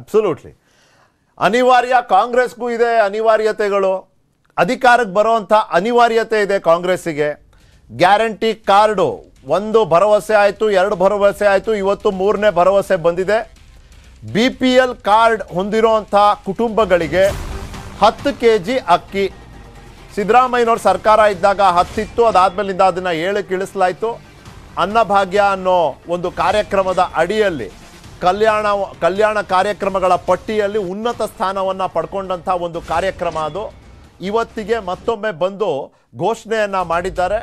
absolutely ಅನಿವಾರ್ಯ ಕಾಂಗ್ರೆಸ್ಗೂ ಇದೆ ಅನಿವಾರ್ಯತೆಗಳು ಅಧಿಕಾರಕ್ಕೆ ಬರುವಂಥ ಅನಿವಾರ್ಯತೆ ಇದೆ ಕಾಂಗ್ರೆಸ್ಸಿಗೆ ಗ್ಯಾರಂಟಿ ಕಾರ್ಡು ಒಂದು ಭರವಸೆ ಆಯಿತು ಎರಡು ಭರವಸೆ ಆಯಿತು ಇವತ್ತು ಮೂರನೇ ಭರವಸೆ ಬಂದಿದೆ ಬಿ ಪಿ ಎಲ್ ಕಾರ್ಡ್ ಹೊಂದಿರುವಂಥ ಕುಟುಂಬಗಳಿಗೆ ಹತ್ತು ಕೆ ಜಿ ಅಕ್ಕಿ ಸಿದ್ದರಾಮಯ್ಯನವ್ರ ಸರ್ಕಾರ ಇದ್ದಾಗ ಹತ್ತಿತ್ತು ಅದಾದಮೇಲಿಂದ ಅದನ್ನು ಏಳಕ್ಕೆ ಇಳಿಸಲಾಯಿತು ಅನ್ನಭಾಗ್ಯ ಅನ್ನೋ ಒಂದು ಕಾರ್ಯಕ್ರಮದ ಅಡಿಯಲ್ಲಿ ಕಲ್ಯಾಣ ಕಲ್ಯಾಣ ಕಾರ್ಯಕ್ರಮಗಳ ಪಟ್ಟಿಯಲ್ಲಿ ಉನ್ನತ ಸ್ಥಾನವನ್ನು ಪಡ್ಕೊಂಡಂಥ ಒಂದು ಕಾರ್ಯಕ್ರಮ ಅದು ಇವತ್ತಿಗೆ ಮತ್ತೊಮ್ಮೆ ಬಂದು ಘೋಷಣೆಯನ್ನು ಮಾಡಿದ್ದಾರೆ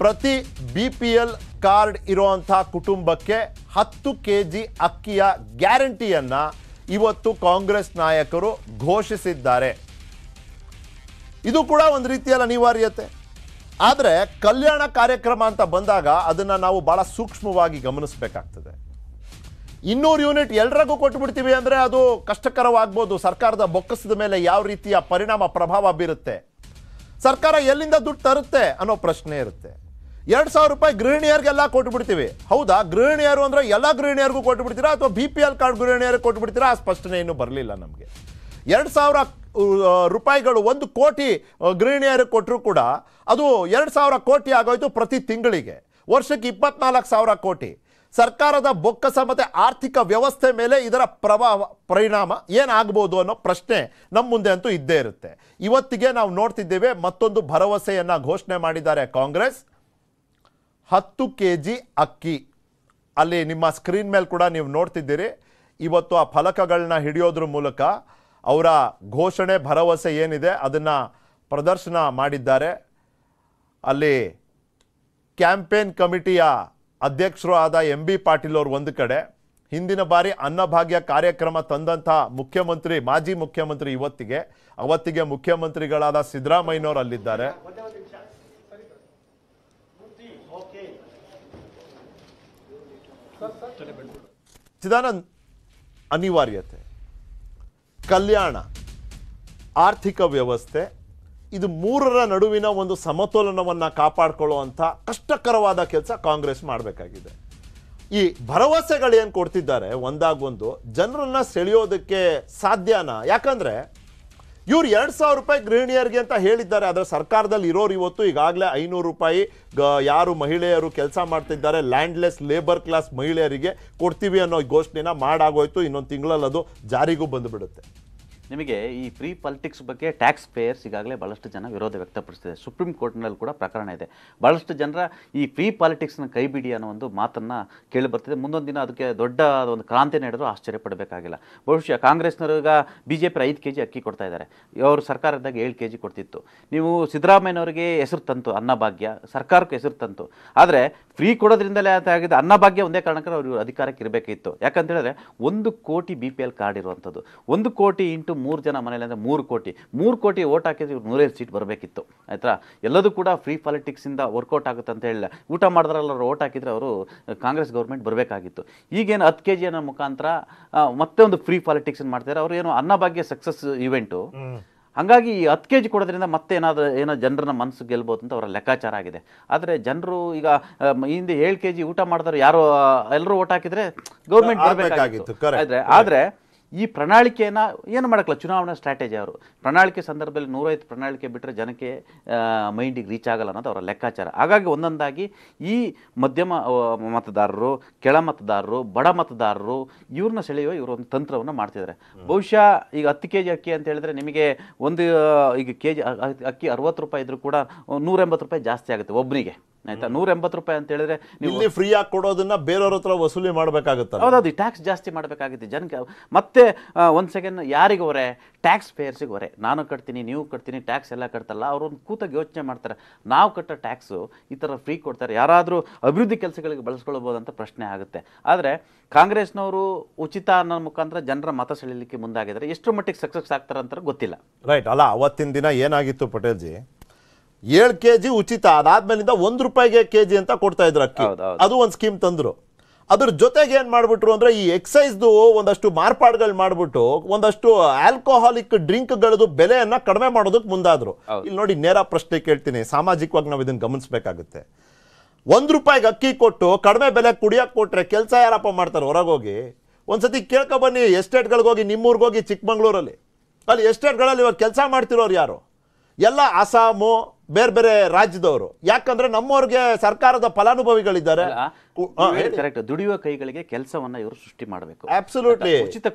ಪ್ರತಿ ಬಿ ಪಿ ಎಲ್ ಕಾರ್ಡ್ ಇರುವಂಥ ಕುಟುಂಬಕ್ಕೆ ಹತ್ತು ಕೆ ಜಿ ಅಕ್ಕಿಯ ಗ್ಯಾರಂಟಿಯನ್ನು ಇವತ್ತು ಕಾಂಗ್ರೆಸ್ ನಾಯಕರು ಘೋಷಿಸಿದ್ದಾರೆ ಇದು ಕೂಡ ಒಂದು ರೀತಿಯಲ್ಲಿ ಅನಿವಾರ್ಯತೆ ಆದರೆ ಕಲ್ಯಾಣ ಕಾರ್ಯಕ್ರಮ ಅಂತ ಬಂದಾಗ ಅದನ್ನು ನಾವು ಭಾಳ ಸೂಕ್ಷ್ಮವಾಗಿ ಗಮನಿಸಬೇಕಾಗ್ತದೆ ಇನ್ನೂರು ಯೂನಿಟ್ ಎಲ್ರಿಗೂ ಕೊಟ್ಟುಬಿಡ್ತೀವಿ ಅಂದರೆ ಅದು ಕಷ್ಟಕರವಾಗ್ಬೋದು ಸರ್ಕಾರದ ಬೊಕ್ಕಸದ ಮೇಲೆ ಯಾವ ರೀತಿಯ ಪರಿಣಾಮ ಪ್ರಭಾವ ಬೀರುತ್ತೆ ಸರ್ಕಾರ ಎಲ್ಲಿಂದ ದುಡ್ಡು ತರುತ್ತೆ ಅನ್ನೋ ಪ್ರಶ್ನೆ ಇರುತ್ತೆ ಎರಡು ಸಾವಿರ ರೂಪಾಯಿ ಗೃಹಿಣಿಯರಿಗೆಲ್ಲ ಕೊಟ್ಟುಬಿಡ್ತೀವಿ ಹೌದಾ ಗೃಹಿಣಿಯರು ಅಂದರೆ ಎಲ್ಲ ಗೃಹಿಣಿಯರಿಗೂ ಕೊಟ್ಟುಬಿಡ್ತೀರಾ ಅಥವಾ ಬಿ ಪಿ ಎಲ್ ಕಾರ್ಡ್ ಗೃಹಿಣಿಯರಿಗೆ ಕೊಟ್ಟುಬಿಡ್ತೀರಾ ಆ ಸ್ಪಷ್ಟನೆ ಇನ್ನೂ ಬರಲಿಲ್ಲ ನಮಗೆ ಎರಡು ಸಾವಿರ ರೂಪಾಯಿಗಳು ಒಂದು ಕೋಟಿ ಗೃಹಿಣಿಯರಿಗೆ ಕೊಟ್ಟರು ಕೂಡ ಅದು ಎರಡು ಸಾವಿರ ಕೋಟಿ ಆಗೋಯ್ತು ಪ್ರತಿ ತಿಂಗಳಿಗೆ ವರ್ಷಕ್ಕೆ ಇಪ್ಪತ್ನಾಲ್ಕು ಸಾವಿರ ಕೋಟಿ ಸರ್ಕಾರದ ಬೊಕ್ಕಸ ಮತ್ತು ಆರ್ಥಿಕ ವ್ಯವಸ್ಥೆ ಮೇಲೆ ಇದರ ಪ್ರಭಾವ ಪರಿಣಾಮ ಏನಾಗ್ಬೋದು ಅನ್ನೋ ಪ್ರಶ್ನೆ ನಮ್ಮ ಮುಂದೆ ಅಂತೂ ಇದ್ದೇ ಇರುತ್ತೆ ಇವತ್ತಿಗೆ ನಾವು ನೋಡ್ತಿದ್ದೇವೆ ಮತ್ತೊಂದು ಭರವಸೆಯನ್ನು ಘೋಷಣೆ ಮಾಡಿದ್ದಾರೆ ಕಾಂಗ್ರೆಸ್ ಹತ್ತು ಕೆ ಜಿ ಅಕ್ಕಿ ಅಲ್ಲಿ ನಿಮ್ಮ ಸ್ಕ್ರೀನ್ ಮೇಲೆ ಕೂಡ ನೀವು ನೋಡ್ತಿದ್ದೀರಿ ಇವತ್ತು ಆ ಫಲಕಗಳನ್ನ ಹಿಡಿಯೋದ್ರ ಮೂಲಕ ಅವರ ಘೋಷಣೆ ಭರವಸೆ ಏನಿದೆ ಅದನ್ನು ಪ್ರದರ್ಶನ ಮಾಡಿದ್ದಾರೆ ಅಲ್ಲಿ ಕ್ಯಾಂಪೇನ್ ಕಮಿಟಿಯ ಅಧ್ಯಕ್ಷರು ಆದ ಎಂ ಬಿ ಪಾಟೀಲ್ ಅವರು ಒಂದು ಕಡೆ ಹಿಂದಿನ ಬಾರಿ ಅನ್ನಭಾಗ್ಯ ಕಾರ್ಯಕ್ರಮ ತಂದಂತಹ ಮುಖ್ಯಮಂತ್ರಿ ಮಾಜಿ ಮುಖ್ಯಮಂತ್ರಿ ಇವತ್ತಿಗೆ ಅವತ್ತಿಗೆ ಮುಖ್ಯಮಂತ್ರಿಗಳಾದ ಸಿದ್ದರಾಮಯ್ಯವರು ಅಲ್ಲಿದ್ದಾರೆ ಚಿದಾನಂದ್ ಅನಿವಾರ್ಯತೆ ಕಲ್ಯಾಣ ಆರ್ಥಿಕ ವ್ಯವಸ್ಥೆ ಇದು ಮೂರರ ನಡುವಿನ ಒಂದು ಸಮತೋಲನವನ್ನು ಕಾಪಾಡ್ಕೊಳ್ಳುವಂಥ ಕಷ್ಟಕರವಾದ ಕೆಲಸ ಕಾಂಗ್ರೆಸ್ ಮಾಡಬೇಕಾಗಿದೆ ಈ ಭರವಸೆಗಳೇನು ಕೊಡ್ತಿದ್ದಾರೆ ಒಂದಾಗೊಂದು ಜನರನ್ನು ಸೆಳೆಯೋದಕ್ಕೆ ಸಾಧ್ಯನಾ ಯಾಕಂದರೆ ಇವ್ರು ಎರಡು ಸಾವಿರ ರೂಪಾಯಿ ಗೃಹಿಣಿಯರಿಗೆ ಅಂತ ಹೇಳಿದ್ದಾರೆ ಆದರೆ ಸರ್ಕಾರದಲ್ಲಿ ಇರೋರು ಇವತ್ತು ಈಗಾಗಲೇ ಐನೂರು ರೂಪಾಯಿ ಯಾರು ಮಹಿಳೆಯರು ಕೆಲಸ ಮಾಡ್ತಿದ್ದಾರೆ ಲ್ಯಾಂಡ್ಲೆಸ್ ಲೇಬರ್ ಕ್ಲಾಸ್ ಮಹಿಳೆಯರಿಗೆ ಕೊಡ್ತೀವಿ ಅನ್ನೋ ಘೋಷಣೆನ ಮಾಡಾಗೋಯ್ತು ಇನ್ನೊಂದು ತಿಂಗಳಲ್ಲಿ ಅದು ಜಾರಿಗೂ ಬಂದುಬಿಡುತ್ತೆ ನಿಮಗೆ ಈ ಫ್ರೀ ಪಾಲಿಟಿಕ್ಸ್ ಬಗ್ಗೆ ಟ್ಯಾಕ್ಸ್ ಪೇಯರ್ಸ್ ಈಗಾಗಲೇ ಭಾಳಷ್ಟು ಜನ ವಿರೋಧ ವ್ಯಕ್ತಪಡಿಸಿದೆ ಸುಪ್ರೀಂ ಕೋರ್ಟ್ನಲ್ಲಿ ಕೂಡ ಪ್ರಕರಣ ಇದೆ ಭಾಳಷ್ಟು ಜನರ ಈ ಫ್ರೀ ಪಾಲಿಟಿಕ್ಸ್ನ ಕೈಬಿಡಿ ಅನ್ನೋ ಒಂದು ಮಾತನ್ನು ಕೇಳಿ ಬರ್ತಿದೆ ಮುಂದೊಂದು ದಿನ ಅದಕ್ಕೆ ದೊಡ್ಡ ಒಂದು ಕ್ರಾಂತಿ ಆಶ್ಚರ್ಯ ಪಡಬೇಕಾಗಿಲ್ಲ ಬಹುಶಃ ಈಗ ಬಿ ಜೆ ಪಿ ಐದು ಕೆ ಜಿ ಅಕ್ಕಿ ಕೊಡ್ತಾ ಇದ್ದಾರೆ ಅವರು ಸರ್ಕಾರ ಇದ್ದಾಗ ಏಳು ಕೆ ಜಿ ಕೊಡ್ತಿತ್ತು ನೀವು ಸಿದ್ದರಾಮಯ್ಯನವರಿಗೆ ಹೆಸರು ತಂತು ಅನ್ನಭಾಗ್ಯ ಸರ್ಕಾರಕ್ಕೆ ಹೆಸರು ತಂತು ಆದರೆ ಫ್ರೀ ಕೊಡೋದ್ರಿಂದಲೇ ಆಗಿದೆ ಅನ್ನಭಾಗ್ಯ ಒಂದೇ ಕಾರಣಕ್ಕೆ ಅವರು ಅಧಿಕಾರಕ್ಕೆ ಇರಬೇಕಿತ್ತು ಯಾಕಂತ ಹೇಳಿದ್ರೆ ಒಂದು ಕೋಟಿ ಬಿ ಪಿ ಎಲ್ ಕಾರ್ಡ್ ಇರುವಂಥದ್ದು ಒಂದು ಕೋಟಿ ಇಂಟು ಮೂರು ಜನ ಮನೇಲಿ ಅಂದರೆ ಮೂರು ಕೋಟಿ ಮೂರು ಕೋಟಿ ಓಟ್ ಹಾಕಿದ್ರೆ ಇವ್ರು ನೂರೈದು ಸೀಟ್ ಬರಬೇಕಿತ್ತು ಆಯ್ತಾ ಎಲ್ಲದೂ ಕೂಡ ಫ್ರೀ ಪಾಲಿಟಿಕ್ಸಿಂದ ವರ್ಕೌಟ್ ಆಗುತ್ತೆ ಅಂತ ಹೇಳಿಲ್ಲ ಊಟ ಮಾಡಿದ್ರಲ್ಲ ಓಟ್ ಹಾಕಿದರೆ ಅವರು ಕಾಂಗ್ರೆಸ್ ಗೌರ್ಮೆಂಟ್ ಬರಬೇಕಾಗಿತ್ತು ಈಗೇನು ಹತ್ತು ಕೆ ಅನ್ನೋ ಮುಖಾಂತರ ಮತ್ತೆ ಒಂದು ಫ್ರೀ ಪಾಲಿಟಿಕ್ಸ್ ಮಾಡ್ತಾರೆ ಅವರು ಏನು ಅನ್ನಭಾಗ್ಯ ಸಕ್ಸಸ್ ಇವೆಂಟು ಹಾಗಾಗಿ ಈ ಹತ್ತು ಕೆ ಜಿ ಕೊಡೋದ್ರಿಂದ ಮತ್ತೆ ಏನಾದರೂ ಏನೋ ಜನರನ್ನ ಮನಸ್ಸು ಗೆಲ್ಬೋದು ಅಂತ ಅವರ ಲೆಕ್ಕಾಚಾರ ಆಗಿದೆ ಆದರೆ ಜನರು ಈಗ ಹಿಂದೆ ಏಳು ಕೆ ಜಿ ಊಟ ಮಾಡಿದ್ರೆ ಯಾರೋ ಎಲ್ಲರೂ ಓಟ್ ಹಾಕಿದರೆ ಗೌರ್ಮೆಂಟ್ ಬರಬೇಕಾಗಿತ್ತು ಆದರೆ ಈ ಪ್ರಣಾಳಿಕೆಯನ್ನು ಏನು ಮಾಡೋಕ್ಕಲ್ಲ ಚುನಾವಣಾ ಸ್ಟ್ರಾಟಜಿ ಅವರು ಪ್ರಣಾಳಿಕೆ ಸಂದರ್ಭದಲ್ಲಿ ನೂರೈದು ಪ್ರಣಾಳಿಕೆ ಬಿಟ್ಟರೆ ಜನಕ್ಕೆ ಮೈಂಡಿಗೆ ರೀಚ್ ಆಗಲ್ಲ ಅನ್ನೋದು ಅವರ ಲೆಕ್ಕಾಚಾರ ಹಾಗಾಗಿ ಒಂದೊಂದಾಗಿ ಈ ಮಧ್ಯಮ ಮತದಾರರು ಕೆಳ ಮತದಾರರು ಬಡ ಮತದಾರರು ಇವ್ರನ್ನ ಸೆಳೆಯುವ ಒಂದು ತಂತ್ರವನ್ನು ಮಾಡ್ತಿದ್ದಾರೆ ಬಹುಶಃ ಈಗ ಹತ್ತು ಕೆ ಜಿ ಅಕ್ಕಿ ಅಂತ ಹೇಳಿದ್ರೆ ನಿಮಗೆ ಒಂದು ಈಗ ಕೆ ಜಿ ಅಕ್ಕಿ ಅರವತ್ತು ರೂಪಾಯಿ ಇದ್ದರೂ ಕೂಡ ನೂರ ಎಂಬತ್ತು ರೂಪಾಯಿ ಜಾಸ್ತಿ ಆಗುತ್ತೆ ಒಬ್ಬನಿಗೆ ಆಯ್ತಾ ನೂರ ಎಂಬತ್ತು ರೂಪಾಯಿ ಅಂತ ಹೇಳಿದ್ರೆ ನೀವು ಫ್ರೀ ಆಗಿ ಕೊಡೋದನ್ನ ಬೇರೆಯವ್ರ ಹತ್ರ ವಸೂಲಿ ಮಾಡಬೇಕಾಗುತ್ತೆ ಹೌದೌದು ಟ್ಯಾಕ್ಸ್ ಜಾಸ್ತಿ ಮಾಡ್ಬೇಕಾಗಿತ್ತು ಜನಕ್ಕೆ ಮತ್ತೆ ಒಂದು ಸೆಕೆಂಡ್ ಯಾರಿಗೋರೆ ಟ್ಯಾಕ್ಸ್ ಪೇಯರ್ಸಿಗೆ ಹೊರೆ ನಾನು ಕಟ್ತೀನಿ ನೀವು ಕಟ್ತೀನಿ ಟ್ಯಾಕ್ಸ್ ಎಲ್ಲ ಕಟ್ತಲ್ಲ ಅವರು ಒಂದು ಯೋಚನೆ ಮಾಡ್ತಾರೆ ನಾವು ಕಟ್ಟೋ ಟ್ಯಾಕ್ಸು ಈ ಥರ ಫ್ರೀ ಕೊಡ್ತಾರೆ ಯಾರಾದರೂ ಅಭಿವೃದ್ಧಿ ಕೆಲಸಗಳಿಗೆ ಬಳಸ್ಕೊಳ್ಬೋದು ಅಂತ ಪ್ರಶ್ನೆ ಆಗುತ್ತೆ ಆದರೆ ಕಾಂಗ್ರೆಸ್ನವರು ಉಚಿತ ಅನ್ನೋ ಮುಖಾಂತರ ಜನರ ಮತ ಸೆಳೆಯಲಿಕ್ಕೆ ಮುಂದಾಗಿದ್ದಾರೆ ಎಷ್ಟು ಮಟ್ಟಿಗೆ ಸಕ್ಸಸ್ ಆಗ್ತಾರೆ ಅಂತ ಗೊತ್ತಿಲ್ಲ ರೈಟ್ ಅಲ್ಲ ಅವತ್ತಿನ ದಿನ ಏನಾಗಿತ್ತು ಪಟೇಲ್ಜಿ ಏಳು ಕೆ ಜಿ ಉಚಿತ ಅದಾದ್ಮೇಲಿಂದ ಒಂದ್ ರೂಪಾಯಿಗೆ ಕೆ ಜಿ ಅಂತ ಕೊಡ್ತಾ ಇದ್ರು ಅಕ್ಕಿ ಅದು ಒಂದು ಸ್ಕೀಮ್ ತಂದ್ರು ಅದ್ರ ಜೊತೆಗೆ ಏನು ಮಾಡ್ಬಿಟ್ರು ಅಂದ್ರೆ ಈ ಎಕ್ಸೈಸ್ದು ಒಂದಷ್ಟು ಮಾರ್ಪಾಡುಗಳು ಮಾಡಿಬಿಟ್ಟು ಒಂದಷ್ಟು ಆಲ್ಕೋಹಾಲಿಕ್ ಗಳದು ಬೆಲೆಯನ್ನ ಕಡಿಮೆ ಮಾಡೋದಕ್ಕೆ ಮುಂದಾದ್ರು ಇಲ್ಲಿ ನೋಡಿ ನೇರ ಪ್ರಶ್ನೆ ಕೇಳ್ತೀನಿ ಸಾಮಾಜಿಕವಾಗಿ ನಾವು ಇದನ್ನ ಗಮನಿಸಬೇಕಾಗುತ್ತೆ ಒಂದು ರೂಪಾಯಿಗೆ ಅಕ್ಕಿ ಕೊಟ್ಟು ಕಡಿಮೆ ಬೆಲೆ ಕುಡಿಯೋಕ್ ಕೊಟ್ರೆ ಕೆಲಸ ಯಾರಪ್ಪ ಮಾಡ್ತಾರೆ ಹೊರಗೋಗಿ ಒಂದ್ಸತಿ ಕೇಳ್ಕೊ ಬನ್ನಿ ಗಳಿಗೆ ಹೋಗಿ ನಿಮ್ಮೂರ್ಗೋಗಿ ಚಿಕ್ಕಮಂಗ್ಳೂರಲ್ಲಿ ಅಲ್ಲಿ ಎಸ್ಟೇಟ್ಗಳಲ್ಲಿ ಇವಾಗ ಕೆಲಸ ಮಾಡ್ತಿರೋರು ಯಾರು ಎಲ್ಲ ಅಸಾಮು ಬೇರೆ ಬೇರೆ ರಾಜ್ಯದವರು ಯಾಕಂದ್ರೆ ನಮ್ಮವ್ರಿಗೆ ಸರ್ಕಾರದ ಫಲಾನುಭವಿಗಳಿದ್ದಾರೆ ಕರೆಕ್ಟ್ ದುಡಿಯುವ ಕೈಗಳಿಗೆ ಕೆಲಸವನ್ನ ಇವರು ಸೃಷ್ಟಿ ಮಾಡಬೇಕು ಅಬ್ಸಲ್ಯೂಟ್ಲಿ ಉಚಿತ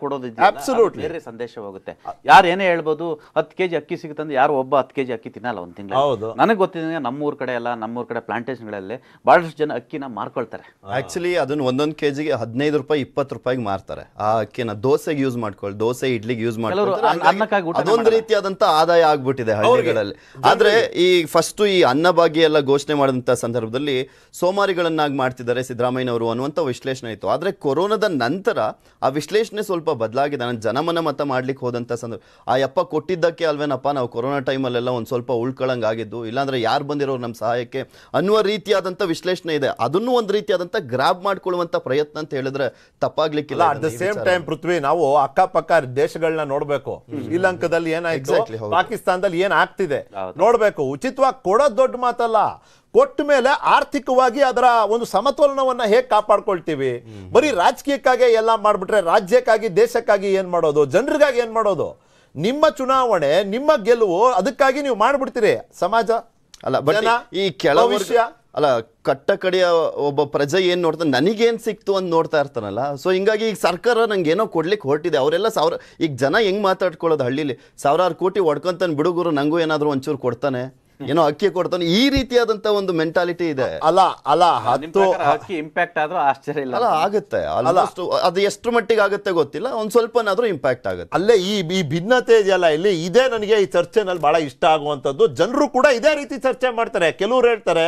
ಬೇರೆ ಸಂದೇಶವಾಗುತ್ತೆ ಯಾರು ಏನೇ ಹೇಳ್ಬೋದು ಹತ್ತು ಕೆಜಿ ಅಕ್ಕಿ ಸಿಗುತ್ತಂದ್ರೆ ಯಾರು ಒಬ್ಬ ಹತ್ತು ಕೆಜಿ ಅಕ್ಕಿ ತಿನ್ನಲ್ಲ ಒಂದು ತಿಂಗಳು ಹೌದು ನನಗೆ ಗೊತ್ತಿದೆ ಊರ್ ಕಡೆ ಎಲ್ಲ ನಮ್ಮೂರ ಕಡೆ ಗಳಲ್ಲಿ ಬಹಳಷ್ಟು ಜನ ಅಕ್ಕಿನ ಮಾರ್ಕೊಳ್ತಾರೆ ಆಕ್ಚುಲಿ ಅದನ್ನ ಒಂದೊಂದ್ ಕೆಜಿಗೆ ಹದಿನೈದು ರೂಪಾಯಿ ಇಪ್ಪತ್ತು ರೂಪಾಯಿಗೆ ಮಾರ್ತಾರೆ ಆ ಅಕ್ಕಿನ ದೋಸೆಗೆ ಯೂಸ್ ಮಾಡ್ಕೊಳ್ಳಿ ದೋಸೆ ಇಡ್ಲಿಗೆ ಯೂಸ್ ಮಾಡ್ಕೊಳ್ಳಿ ಅದೊಂದು ರೀತಿಯಾದಂತ ಆದಾಯ ಆಗ್ಬಿಟ್ಟಿದೆ ಹಳ್ಳಿಗಳಲ್ಲಿ ಆದ್ರೆ ಈ ಫಸ್ಟ್ ಈ ಅನ್ನಭಾಗ್ಯ ಎಲ್ಲ ಘೋಷಣೆ ಮಾಡಿದಂತ ಸಂದರ್ಭದಲ್ಲಿ ಸೋಮಾರಿಗಳನ್ನಾಗಿ ಮಾಡ್ತಿದ್ದಾರೆ ಸಿದ್ದರಾಮಯ್ಯನವರು ಅನ್ನುವಂಥ ವಿಶ್ಲೇಷಣೆ ಇತ್ತು ಆದರೆ ಕೊರೋನಾದ ನಂತರ ಆ ವಿಶ್ಲೇಷಣೆ ಸ್ವಲ್ಪ ಬದಲಾಗಿದೆ ನಾನು ಜನಮನ ಮತ ಮಾಡ್ಲಿಕ್ಕೆ ಹೋದಂಥ ಸಂದರ್ಭ ಆ ಯಪ್ಪ ಕೊಟ್ಟಿದ್ದಕ್ಕೆ ಅಲ್ವೇನಪ್ಪ ನಾವು ಕೊರೋನಾ ಟೈಮಲ್ಲೆಲ್ಲ ಒಂದು ಸ್ವಲ್ಪ ಉಳ್ಕೊಳ್ಳಂಗಾಗಿದ್ದು ಇಲ್ಲಾಂದರೆ ಯಾರು ಬಂದಿರೋರು ನಮ್ಮ ಸಹಾಯಕ್ಕೆ ಅನ್ನುವ ರೀತಿಯಾದಂಥ ವಿಶ್ಲೇಷಣೆ ಇದೆ ಅದನ್ನು ಒಂದು ರೀತಿಯಾದಂಥ ಗ್ರಾಬ್ ಮಾಡ್ಕೊಳ್ಳುವಂತ ಪ್ರಯತ್ನ ಅಂತ ಹೇಳಿದ್ರೆ ತಪ್ಪಾಗ್ಲಿಕ್ಕಿಲ್ಲ at the same time Prithvi ನಾವು ಅಕ್ಕಪಕ್ಕ ದೇಶಗಳನ್ನ ನೋಡಬೇಕು ಶ್ರೀಲಂಕಾದಲ್ಲಿ ಏನಾಯ್ತು ಪಾಕಿಸ್ತಾನದಲ್ಲಿ ಏನಾಗ್ತಿದೆ ನೋಡಬೇಕು ಉಚಿತವಾಗಿ ಕೊಡೋದು ದೊಡ್ಡ ಮಾತಲ್ಲ ಕೊಟ್ಟ ಮೇಲೆ ಆರ್ಥಿಕವಾಗಿ ಅದರ ಒಂದು ಸಮತೋಲನವನ್ನ ಹೇಗೆ ಕಾಪಾಡ್ಕೊಳ್ತೀವಿ ಬರೀ ರಾಜಕೀಯಕ್ಕಾಗಿ ಎಲ್ಲ ಮಾಡ್ಬಿಟ್ರೆ ರಾಜ್ಯಕ್ಕಾಗಿ ದೇಶಕ್ಕಾಗಿ ಏನು ಮಾಡೋದು ಜನರಿಗಾಗಿ ಏನ್ ಮಾಡೋದು ನಿಮ್ಮ ಚುನಾವಣೆ ನಿಮ್ಮ ಗೆಲುವು ಅದಕ್ಕಾಗಿ ನೀವು ಮಾಡಿಬಿಡ್ತೀರಿ ಸಮಾಜ ಅಲ್ಲ ಬಟ್ ಈ ಕೆಳ ವಿಷಯ ಅಲ್ಲ ಕಟ್ಟ ಕಡೆಯ ಒಬ್ಬ ಪ್ರಜೆ ಏನು ನೋಡ್ತಾನೆ ನನಗೇನ್ ಸಿಕ್ತು ಅಂತ ನೋಡ್ತಾ ಇರ್ತಾನಲ್ಲ ಸೊ ಹಿಂಗಾಗಿ ಈಗ ಸರ್ಕಾರ ನಂಗೆ ಏನೋ ಕೊಡ್ಲಿಕ್ಕೆ ಹೊರಟಿದೆ ಅವರೆಲ್ಲ ಸಾವಿರ ಈಗ ಜನ ಹೆಂಗ್ ಮಾತಾಡ್ಕೊಳ್ಳೋದು ಹಳ್ಳಿಲಿ ಸಾವಿರಾರು ಕೋಟಿ ಹೊಡ್ಕೊಂತಾನೆ ಬಿಡುಗರು ನಂಗೂ ಏನಾದರೂ ಒಂಚೂರು ಕೊಡ್ತಾನೆ ಏನೋ ಅಕ್ಕಿ ಕೊಡ್ತಾನೆ ಈ ರೀತಿಯಾದಂತ ಒಂದು ಮೆಂಟಾಲಿಟಿ ಇದೆ ಅಲ್ಲ ಅಲ್ಲ ಹತ್ತು ಅಕ್ಕಿ ಇಂಪ್ಯಾಕ್ಟ್ ಆದ್ರೂ ಆಶ್ಚರ್ಯ ಇಲ್ಲ ಅಲ್ಲ ಆಗುತ್ತೆ ಅದು ಎಷ್ಟು ಮಟ್ಟಿಗೆ ಆಗುತ್ತೆ ಗೊತ್ತಿಲ್ಲ ಒಂದ್ ಸ್ವಲ್ಪನಾದ್ರು ಇಂಪ್ಯಾಕ್ಟ್ ಆಗುತ್ತೆ ಅಲ್ಲೇ ಈ ಈ ಭಿನ್ನತೆ ಇದೆಯಲ್ಲ ಇಲ್ಲಿ ಇದೇ ನನಗೆ ಈ ಚರ್ಚೆನಲ್ಲಿ ಬಹಳ ಇಷ್ಟ ಆಗುವಂಥದ್ದು ಜನರು ಕೂಡ ಇದೇ ರೀತಿ ಚರ್ಚೆ ಮಾಡ್ತಾರೆ ಕೆಲವರು ಹೇಳ್ತಾರೆ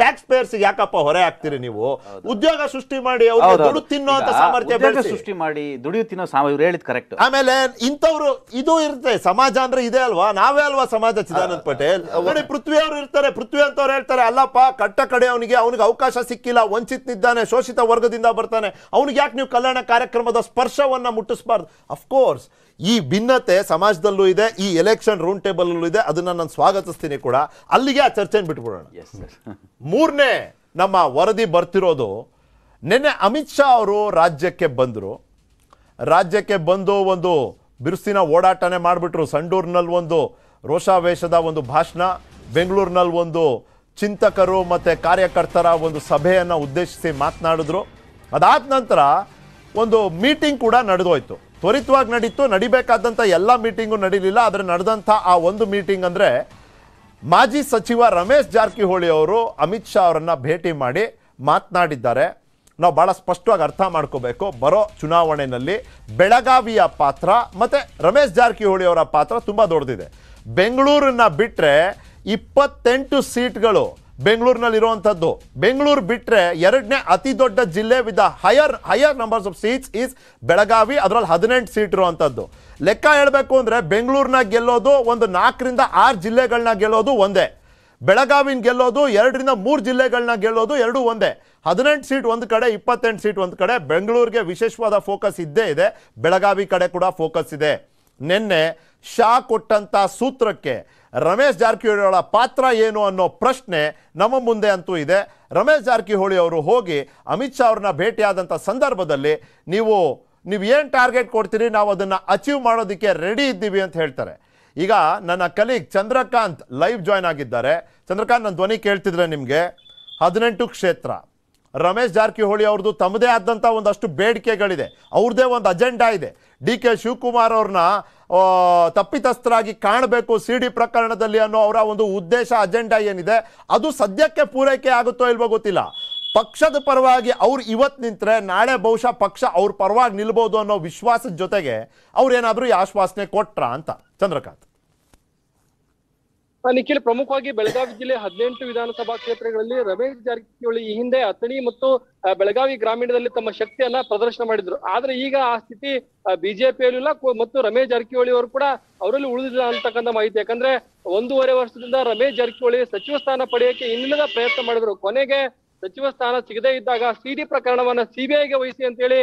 ಟ್ಯಾಕ್ಸ್ ಪೇಯರ್ಸ್ ಯಾಕಪ್ಪ ಹೊರೆ ಆಗ್ತೀರಿ ನೀವು ಉದ್ಯೋಗ ಸೃಷ್ಟಿ ಮಾಡಿ ದುಡಿದು ಸಾಮರ್ಥ್ಯ ಸೃಷ್ಟಿ ಮಾಡಿ ದುಡಿಯು ತಿನ್ನೋ ಹೇಳಿದ್ ಕರೆಕ್ಟ್ ಆಮೇಲೆ ಇಂಥವ್ರು ಇದು ಇರುತ್ತೆ ಸಮಾಜ ಅಂದ್ರೆ ಇದೆ ಅಲ್ವಾ ನಾವೇ ಅಲ್ವಾ ಸಮಾಜ ಚಿದಾನಂದ್ ಪಟೇಲ್ ನೋಡಿ ಪೃಥ್ವಿ ಅವರು ಇರ್ತಾರೆ ಪೃಥ್ವಿ ಅಂತವ್ರು ಹೇಳ್ತಾರೆ ಅಲ್ಲಪ್ಪ ಕಟ್ಟ ಕಡೆ ಅವನಿಗೆ ಅವನಿಗೆ ಅವಕಾಶ ಸಿಕ್ಕಿಲ್ಲ ವಂಚಿತನಿದ್ದಾನೆ ಶೋಷಿತ ವರ್ಗದಿಂದ ಬರ್ತಾನೆ ಅವ್ನಿಗೆ ಯಾಕೆ ನೀವು ಕಲ್ಯಾಣ ಕಾರ್ಯಕ್ರಮದ ಸ್ಪರ್ಶವನ್ನ ಮುಟ್ಟಿಸಬಾರ್ದು ಅಫ್ಕೋರ್ಸ್ ಈ ಭಿನ್ನತೆ ಸಮಾಜದಲ್ಲೂ ಇದೆ ಈ ಎಲೆಕ್ಷನ್ ರೌಂಡ್ ಟೇಬಲಲ್ಲೂ ಇದೆ ಅದನ್ನ ನಾನು ಸ್ವಾಗತಿಸ್ತೀನಿ ಕೂಡ ಅಲ್ಲಿಗೆ ಆ ಚರ್ಚೆನ ಬಿಟ್ಬಿಡೋಣ ಮೂರನೇ ನಮ್ಮ ವರದಿ ಬರ್ತಿರೋದು ನಿನ್ನೆ ಅಮಿತ್ ಶಾ ಅವರು ರಾಜ್ಯಕ್ಕೆ ಬಂದರು ರಾಜ್ಯಕ್ಕೆ ಬಂದು ಒಂದು ಬಿರುಸಿನ ಓಡಾಟನೆ ಮಾಡಿಬಿಟ್ರು ಸಂಡೂರ್ನಲ್ಲಿ ಒಂದು ರೋಷಾವೇಶದ ಒಂದು ಭಾಷಣ ಬೆಂಗಳೂರಿನಲ್ಲಿ ಒಂದು ಚಿಂತಕರು ಮತ್ತು ಕಾರ್ಯಕರ್ತರ ಒಂದು ಸಭೆಯನ್ನು ಉದ್ದೇಶಿಸಿ ಮಾತನಾಡಿದ್ರು ಅದಾದ ನಂತರ ಒಂದು ಮೀಟಿಂಗ್ ಕೂಡ ನಡೆದೋಯ್ತು ತ್ವರಿತವಾಗಿ ನಡೀತು ನಡಿಬೇಕಾದಂಥ ಎಲ್ಲ ಮೀಟಿಂಗು ನಡೀಲಿಲ್ಲ ಆದರೆ ನಡೆದಂಥ ಆ ಒಂದು ಮೀಟಿಂಗ್ ಅಂದರೆ ಮಾಜಿ ಸಚಿವ ರಮೇಶ್ ಜಾರಕಿಹೊಳಿ ಅವರು ಅಮಿತ್ ಶಾ ಅವರನ್ನು ಭೇಟಿ ಮಾಡಿ ಮಾತನಾಡಿದ್ದಾರೆ ನಾವು ಭಾಳ ಸ್ಪಷ್ಟವಾಗಿ ಅರ್ಥ ಮಾಡ್ಕೋಬೇಕು ಬರೋ ಚುನಾವಣೆಯಲ್ಲಿ ಬೆಳಗಾವಿಯ ಪಾತ್ರ ಮತ್ತು ರಮೇಶ್ ಜಾರಕಿಹೊಳಿ ಅವರ ಪಾತ್ರ ತುಂಬ ದೊಡ್ಡದಿದೆ ಬೆಂಗಳೂರನ್ನು ಬಿಟ್ಟರೆ ಇಪ್ಪತ್ತೆಂಟು ಸೀಟ್ಗಳು ಬೆಂಗಳೂರಿನಲ್ಲಿರುವಂಥದ್ದು ಬೆಂಗಳೂರು ಬಿಟ್ಟರೆ ಎರಡನೇ ಅತಿ ದೊಡ್ಡ ಜಿಲ್ಲೆ with higher higher numbers of seats is Belagavi ಅದರಲ್ಲಿ ಹದಿನೆಂಟು ಸೀಟ್ ಇರುವಂಥದ್ದು ಲೆಕ್ಕ ಹೇಳಬೇಕು ಅಂದರೆ ಬೆಂಗಳೂರಿನ ಗೆಲ್ಲೋದು ಒಂದು ನಾಲ್ಕರಿಂದ ಆರು ಜಿಲ್ಲೆಗಳನ್ನ ಗೆಲ್ಲೋದು ಒಂದೇ ಬೆಳಗಾವಿನ ಗೆಲ್ಲೋದು ಎರಡರಿಂದ ಮೂರು ಜಿಲ್ಲೆಗಳನ್ನ ಗೆಲ್ಲೋದು ಎರಡೂ ಒಂದೇ ಹದಿನೆಂಟು ಸೀಟ್ ಒಂದು ಕಡೆ ಇಪ್ಪತ್ತೆಂಟು ಸೀಟ್ ಒಂದು ಕಡೆ ಬೆಂಗಳೂರಿಗೆ ವಿಶೇಷವಾದ ಫೋಕಸ್ ಇದ್ದೇ ಇದೆ ಬೆಳಗಾವಿ ಕಡೆ ಕೂಡ ಫೋಕಸ್ ಇದೆ ನಿನ್ನೆ ಶಾ ಕೊಟ್ಟಂಥ ಸೂತ್ರಕ್ಕೆ ರಮೇಶ್ ಜಾರಕಿಹೊಳಿ ಅವರ ಪಾತ್ರ ಏನು ಅನ್ನೋ ಪ್ರಶ್ನೆ ನಮ್ಮ ಮುಂದೆ ಅಂತೂ ಇದೆ ರಮೇಶ್ ಜಾರಕಿಹೊಳಿ ಅವರು ಹೋಗಿ ಅಮಿತ್ ಶಾ ಅವ್ರನ್ನ ಭೇಟಿಯಾದಂಥ ಸಂದರ್ಭದಲ್ಲಿ ನೀವು ನೀವು ಏನು ಟಾರ್ಗೆಟ್ ಕೊಡ್ತೀರಿ ನಾವು ಅದನ್ನು ಅಚೀವ್ ಮಾಡೋದಕ್ಕೆ ರೆಡಿ ಇದ್ದೀವಿ ಅಂತ ಹೇಳ್ತಾರೆ ಈಗ ನನ್ನ ಕಲೀಗ್ ಚಂದ್ರಕಾಂತ್ ಲೈವ್ ಜಾಯ್ನ್ ಆಗಿದ್ದಾರೆ ಚಂದ್ರಕಾಂತ್ ನನ್ನ ಧ್ವನಿ ಕೇಳ್ತಿದ್ರೆ ನಿಮಗೆ ಹದಿನೆಂಟು ಕ್ಷೇತ್ರ ರಮೇಶ್ ಜಾರಕಿಹೊಳಿ ಅವ್ರದ್ದು ತಮ್ಮದೇ ಆದಂಥ ಒಂದಷ್ಟು ಬೇಡಿಕೆಗಳಿದೆ ಅವ್ರದ್ದೇ ಒಂದು ಅಜೆಂಡಾ ಇದೆ ಡಿ ಕೆ ಶಿವಕುಮಾರ್ ಅವ್ರನ್ನ ತಪ್ಪಿತಸ್ಥರಾಗಿ ಕಾಣಬೇಕು ಸಿ ಡಿ ಪ್ರಕರಣದಲ್ಲಿ ಅನ್ನೋ ಅವರ ಒಂದು ಉದ್ದೇಶ ಅಜೆಂಡಾ ಏನಿದೆ ಅದು ಸದ್ಯಕ್ಕೆ ಪೂರೈಕೆ ಆಗುತ್ತೋ ಇಲ್ವೋ ಗೊತ್ತಿಲ್ಲ ಪಕ್ಷದ ಪರವಾಗಿ ಅವ್ರು ಇವತ್ತು ನಿಂತರೆ ನಾಳೆ ಬಹುಶಃ ಪಕ್ಷ ಅವ್ರ ಪರವಾಗಿ ನಿಲ್ಬೋದು ಅನ್ನೋ ವಿಶ್ವಾಸದ ಜೊತೆಗೆ ಏನಾದರೂ ಈ ಆಶ್ವಾಸನೆ ಕೊಟ್ರ ಅಂತ ಚಂದ್ರಕಾಂತ್ ನಿಖಿಲ್ ಪ್ರಮುಖವಾಗಿ ಬೆಳಗಾವಿ ಜಿಲ್ಲೆ ಹದಿನೆಂಟು ವಿಧಾನಸಭಾ ಕ್ಷೇತ್ರಗಳಲ್ಲಿ ರಮೇಶ್ ಜಾರಕಿಹೊಳಿ ಈ ಹಿಂದೆ ಅಥಣಿ ಮತ್ತು ಬೆಳಗಾವಿ ಗ್ರಾಮೀಣದಲ್ಲಿ ತಮ್ಮ ಶಕ್ತಿಯನ್ನ ಪ್ರದರ್ಶನ ಮಾಡಿದ್ರು ಆದ್ರೆ ಈಗ ಆ ಸ್ಥಿತಿ ಬಿಜೆಪಿಯಲ್ಲಿ ಇಲ್ಲ ಮತ್ತು ರಮೇಶ್ ಜಾರಕಿಹೊಳಿ ಅವರು ಕೂಡ ಅವರಲ್ಲಿ ಉಳಿದಿಲ್ಲ ಅಂತಕ್ಕಂಥ ಮಾಹಿತಿ ಯಾಕಂದ್ರೆ ಒಂದೂವರೆ ವರ್ಷದಿಂದ ರಮೇಶ್ ಜಾರಕಿಹೊಳಿ ಸಚಿವ ಸ್ಥಾನ ಪಡೆಯಕ್ಕೆ ಇನ್ನಿಲ್ಲದ ಪ್ರಯತ್ನ ಮಾಡಿದ್ರು ಕೊನೆಗೆ ಸಚಿವ ಸ್ಥಾನ ಸಿಗದೇ ಇದ್ದಾಗ ಸಿಡಿ ಪ್ರಕರಣವನ್ನ ಸಿಬಿಐಗೆ ವಹಿಸಿ ಹೇಳಿ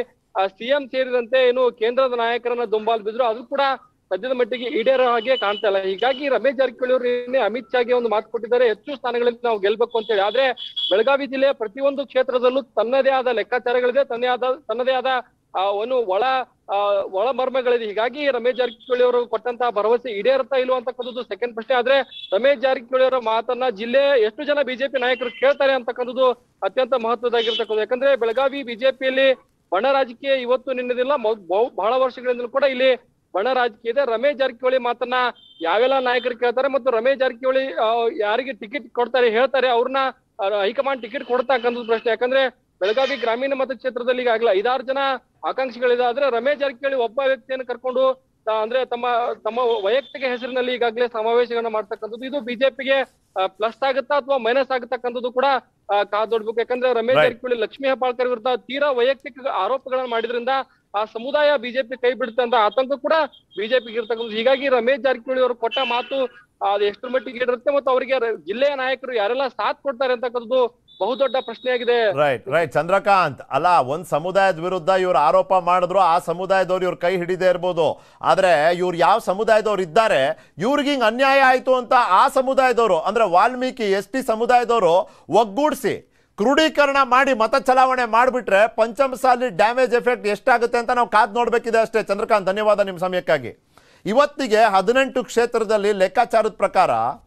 ಸಿಎಂ ಸೇರಿದಂತೆ ಏನು ಕೇಂದ್ರದ ನಾಯಕರನ್ನ ದುಂಬಾಲ್ ಬಿದ್ರು ಅದು ಕೂಡ ಸದ್ಯದ ಮಟ್ಟಿಗೆ ಈಡೇರೋ ಹಾಗೆ ಕಾಣ್ತಾ ಇಲ್ಲ ಹೀಗಾಗಿ ರಮೇಶ್ ಜಾರಕಿಹೊಳಿ ಅವರು ಅಮಿತ್ ಶಾಗೆ ಒಂದು ಮಾತು ಕೊಟ್ಟಿದ್ದಾರೆ ಹೆಚ್ಚು ಸ್ಥಾನಗಳಲ್ಲಿ ನಾವು ಗೆಲ್ಬೇಕು ಅಂತ ಹೇಳಿ ಆದ್ರೆ ಬೆಳಗಾವಿ ಜಿಲ್ಲೆಯ ಪ್ರತಿಯೊಂದು ಕ್ಷೇತ್ರದಲ್ಲೂ ತನ್ನದೇ ಆದ ಲೆಕ್ಕಾಚಾರಗಳಿದೆ ತನ್ನದೇ ಆದ ತನ್ನದೇ ಆದ ಒಂದು ಒಳ ಒಳ ಮರ್ಮಗಳಿದೆ ಹೀಗಾಗಿ ರಮೇಶ್ ಜಾರಕಿಹೊಳಿ ಅವರು ಕೊಟ್ಟಂತಹ ಭರವಸೆ ಈಡೇರ್ತಾ ಇಲ್ವಂತಕ್ಕಂಥದ್ದು ಸೆಕೆಂಡ್ ಪ್ರಶ್ನೆ ಆದ್ರೆ ರಮೇಶ್ ಜಾರಕಿಹೊಳಿ ಅವರ ಮಾತನ್ನ ಜಿಲ್ಲೆ ಎಷ್ಟು ಜನ ಬಿಜೆಪಿ ನಾಯಕರು ಕೇಳ್ತಾರೆ ಅಂತಕ್ಕಂಥದ್ದು ಅತ್ಯಂತ ಮಹತ್ವದಾಗಿರ್ತಕ್ಕಂಥದ್ದು ಯಾಕಂದ್ರೆ ಬೆಳಗಾವಿ ಬಿಜೆಪಿಯಲ್ಲಿ ಬಣ್ಣ ರಾಜಕೀಯ ಇವತ್ತು ನಿನ್ನದಿಲ್ಲ ಬಹಳ ವರ್ಷಗಳಿಂದಲೂ ಕೂಡ ಇಲ್ಲಿ ಬಣ ಇದೆ ರಮೇಶ್ ಜಾರಕಿಹೊಳಿ ಮಾತನ್ನ ಯಾವೆಲ್ಲ ನಾಯಕರು ಕೇಳ್ತಾರೆ ಮತ್ತು ರಮೇಶ್ ಜಾರಕಿಹೊಳಿ ಯಾರಿಗೆ ಟಿಕೆಟ್ ಕೊಡ್ತಾರೆ ಹೇಳ್ತಾರೆ ಅವ್ರನ್ನ ಹೈಕಮಾಂಡ್ ಟಿಕೆಟ್ ಕೊಡ್ತಕ್ಕಂಥದ್ದು ಪ್ರಶ್ನೆ ಯಾಕಂದ್ರೆ ಬೆಳಗಾವಿ ಗ್ರಾಮೀಣ ಮತಕ್ಷೇತ್ರದಲ್ಲಿ ಈಗಾಗಲೇ ಐದಾರು ಜನ ಆಕಾಂಕ್ಷಿಗಳಿದಾದ್ರೆ ರಮೇಶ್ ಜಾರಕಿಹೊಳಿ ಒಬ್ಬ ವ್ಯಕ್ತಿಯನ್ನು ಕರ್ಕೊಂಡು ಅಂದ್ರೆ ತಮ್ಮ ತಮ್ಮ ವೈಯಕ್ತಿಕ ಹೆಸರಿನಲ್ಲಿ ಈಗಾಗಲೇ ಸಮಾವೇಶಗಳನ್ನ ಮಾಡ್ತಕ್ಕಂಥದ್ದು ಇದು ಬಿಜೆಪಿಗೆ ಪ್ಲಸ್ ಆಗುತ್ತಾ ಅಥವಾ ಮೈನಸ್ ಆಗತಕ್ಕಂಥದ್ದು ಕೂಡ ಕಾದೊಡ್ಬೇಕು ಯಾಕಂದ್ರೆ ರಮೇಶ್ ಜಾರಕಿಹೊಳಿ ಲಕ್ಷ್ಮೀ ಹೆಬ್ಬಾಳ್ಕರ್ ವಿರುದ್ಧ ತೀರಾ ವೈಯಕ್ತಿಕ ಆರೋಪಗಳನ್ನ ಮಾಡಿದ್ರಿಂದ ಆ ಸಮುದಾಯ ಬಿಜೆಪಿ ಕೈ ಬಿಡುತ್ತೆ ಅಂತ ಆತಂಕ ಕೂಡ ಬಿಜೆಪಿಗೆ ಇರ್ತಕ್ಕಂಥ ಹೀಗಾಗಿ ರಮೇಶ್ ಜಾರಕಿಹೊಳಿ ಅವರು ಕೊಟ್ಟ ಮಾತು ಅದು ಎಷ್ಟು ಮಟ್ಟಿಗೆ ಇರುತ್ತೆ ಮತ್ತು ಅವರಿಗೆ ಜಿಲ್ಲೆಯ ನಾಯಕರು ಯಾರೆಲ್ಲ ಸಾಥ್ ಕೊಡ್ತಾರೆ ಅಂತಕ್ಕಂಥದ್ದು ಬಹುದೊಡ್ಡ ಪ್ರಶ್ನೆಯಾಗಿದೆ ರೈಟ್ ರೈಟ್ ಚಂದ್ರಕಾಂತ್ ಅಲ್ಲ ಒಂದ್ ಸಮುದಾಯದ ವಿರುದ್ಧ ಇವ್ರು ಆರೋಪ ಮಾಡಿದ್ರು ಆ ಸಮುದಾಯದವ್ರು ಇವ್ರ ಕೈ ಹಿಡಿದೇ ಇರ್ಬೋದು ಆದ್ರೆ ಇವ್ರು ಯಾವ ಸಮುದಾಯದವ್ರು ಇದ್ದಾರೆ ಇವ್ರಿಗೆ ಹಿಂಗ್ ಅನ್ಯಾಯ ಆಯ್ತು ಅಂತ ಆ ಸಮುದಾಯದವರು ಅಂದ್ರೆ ವಾಲ್ಮೀಕಿ ಎಸ್ ಟಿ ಸಮುದಾಯದವರು ಒಗ್ಗೂಡಿಸಿ ಕ್ರೋಢೀಕರಣ ಮಾಡಿ ಮತ ಚಲಾವಣೆ ಮಾಡಿಬಿಟ್ರೆ ಪಂಚಮಸಾಲಿ ಡ್ಯಾಮೇಜ್ ಎಫೆಕ್ಟ್ ಎಷ್ಟಾಗುತ್ತೆ ಅಂತ ನಾವು ಕಾದು ನೋಡಬೇಕಿದೆ ಅಷ್ಟೇ ಚಂದ್ರಕಾಂತ್ ಧನ್ಯವಾದ ನಿಮ್ಮ ಸಮಯಕ್ಕಾಗಿ ಇವತ್ತಿಗೆ ಹದಿನೆಂಟು ಕ್ಷೇತ್ರದಲ್ಲಿ ಲೆಕ್ಕಾಚಾರದ ಪ್ರಕಾರ